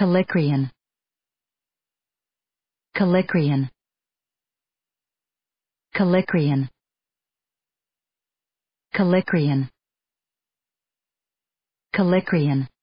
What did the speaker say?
Calicrian Calicrian Calicrian Calicrian Calicrian